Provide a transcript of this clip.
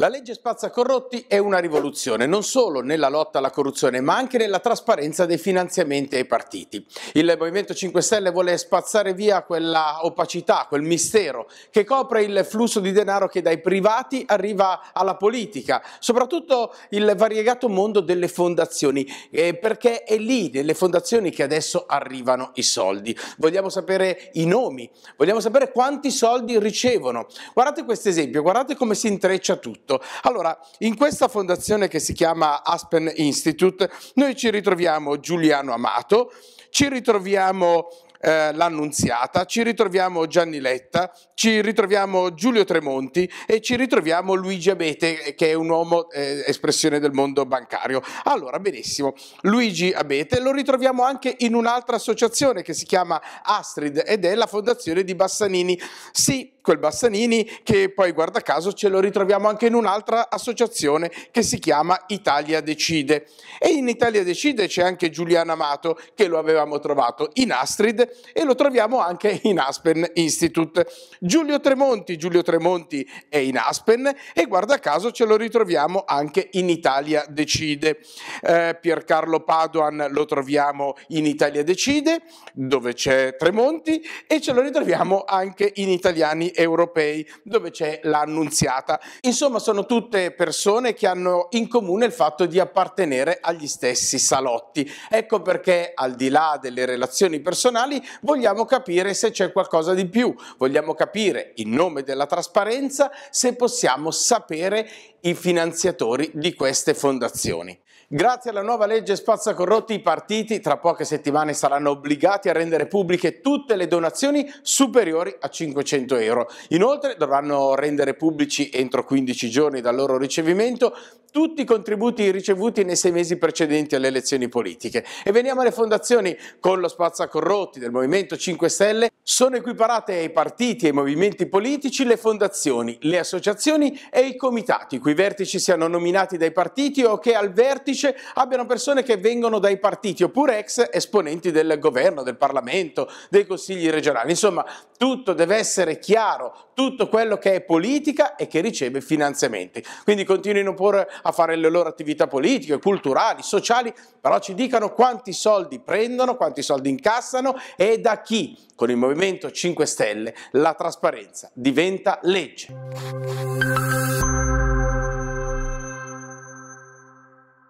La legge spazza corrotti è una rivoluzione non solo nella lotta alla corruzione ma anche nella trasparenza dei finanziamenti ai partiti. Il Movimento 5 Stelle vuole spazzare via quella opacità, quel mistero che copre il flusso di denaro che dai privati arriva alla politica, soprattutto il variegato mondo delle fondazioni, eh, perché è lì, nelle fondazioni, che adesso arrivano i soldi. Vogliamo sapere i nomi, vogliamo sapere quanti soldi ricevono. Guardate questo esempio, guardate come si intreccia tutto prodotto. Allora, in questa fondazione che si chiama Aspen Institute, noi ci ritroviamo Giuliano Amato, ci ritroviamo eh, l'Annunziata, ci ritroviamo Gianni Letta, ci ritroviamo Giulio Tremonti e ci ritroviamo Luigi Abete, che è un uomo eh, espressione del mondo bancario. Allora, benissimo, Luigi Abete lo ritroviamo anche in un'altra associazione che si chiama Astrid ed è la fondazione di Bassanini. Sì, quel Bassanini che poi guarda caso ce lo ritroviamo anche in un'altra associazione che si chiama Italia Decide. E in Italia Decide c'è anche Giuliana Amato che lo avevamo trovato in Astrid e lo troviamo anche in Aspen Institute. Giulio Tremonti, Giulio Tremonti è in Aspen e guarda caso ce lo ritroviamo anche in Italia Decide. Eh, Piercarlo Paduan lo troviamo in Italia Decide dove c'è Tremonti e ce lo ritroviamo anche in Italiani europei dove c'è l'annunziata. Insomma sono tutte persone che hanno in comune il fatto di appartenere agli stessi salotti. Ecco perché al di là delle relazioni personali vogliamo capire se c'è qualcosa di più, vogliamo capire in nome della trasparenza se possiamo sapere i finanziatori di queste fondazioni. Grazie alla nuova legge Spazza Corrotti i partiti tra poche settimane saranno obbligati a rendere pubbliche tutte le donazioni superiori a 500 euro. Inoltre dovranno rendere pubblici entro 15 giorni dal loro ricevimento tutti i contributi ricevuti nei sei mesi precedenti alle elezioni politiche. E veniamo alle fondazioni con lo spazzacorrotti del Movimento 5 Stelle. Sono equiparate ai partiti e ai movimenti politici le fondazioni, le associazioni e i comitati, cui vertici siano nominati dai partiti o che al vertice abbiano persone che vengono dai partiti oppure ex esponenti del governo, del Parlamento, dei consigli regionali. Insomma, tutto deve essere chiaro, tutto quello che è politica e che riceve finanziamenti. Quindi continuino pure a fare le loro attività politiche, culturali, sociali, però ci dicano quanti soldi prendono, quanti soldi incassano e da chi. Con il Movimento 5 Stelle la trasparenza diventa legge.